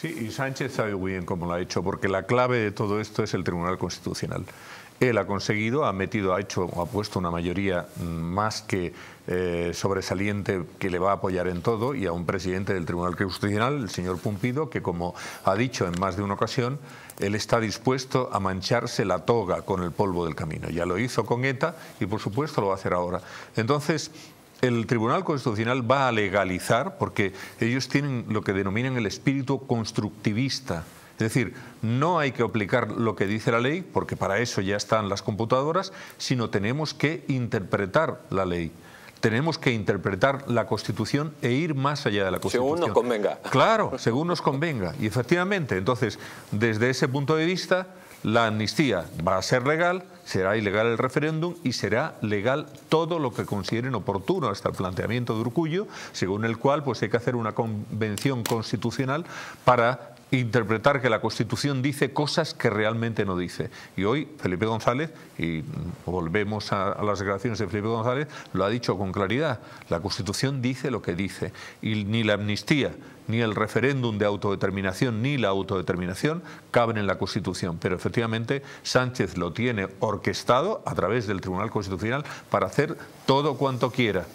Sí, y Sánchez sabe muy bien cómo lo ha hecho, porque la clave de todo esto es el Tribunal Constitucional. Él ha conseguido, ha metido, ha hecho, ha puesto una mayoría mm, más que eh, sobresaliente que le va a apoyar en todo y a un presidente del Tribunal Constitucional, el señor Pumpido, que como ha dicho en más de una ocasión, él está dispuesto a mancharse la toga con el polvo del camino. Ya lo hizo con ETA y por supuesto lo va a hacer ahora. Entonces, el Tribunal Constitucional va a legalizar, porque ellos tienen lo que denominan el espíritu constructivista. Es decir, no hay que aplicar lo que dice la ley, porque para eso ya están las computadoras, sino tenemos que interpretar la ley. Tenemos que interpretar la Constitución e ir más allá de la Constitución. Según nos convenga. Claro, según nos convenga. Y efectivamente, entonces, desde ese punto de vista, la amnistía va a ser legal, será ilegal el referéndum y será legal todo lo que consideren oportuno, hasta este el planteamiento de Urcullo, según el cual pues, hay que hacer una convención constitucional para interpretar que la Constitución dice cosas que realmente no dice. Y hoy Felipe González, y volvemos a, las declaraciones de Felipe González, lo ha dicho con claridad. La Constitución dice lo que dice. Y ni la amnistía, ni el referéndum de autodeterminación, ni la autodeterminación caben en la Constitución. Pero efectivamente Sánchez lo tiene orquestado a través del Tribunal Constitucional para hacer todo cuanto quiera.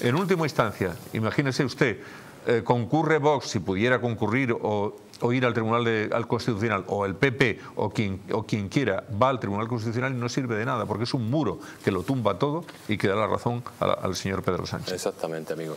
En última instancia, imagínese usted, eh, concurre Vox, si pudiera concurrir o, ir al Tribunal al Constitucional, o el PP, o quien, o quien quiera, va al Tribunal Constitucional y no sirve de nada, porque es un muro que lo tumba todo y que da la razón al señor Pedro Sánchez. Exactamente, amigos.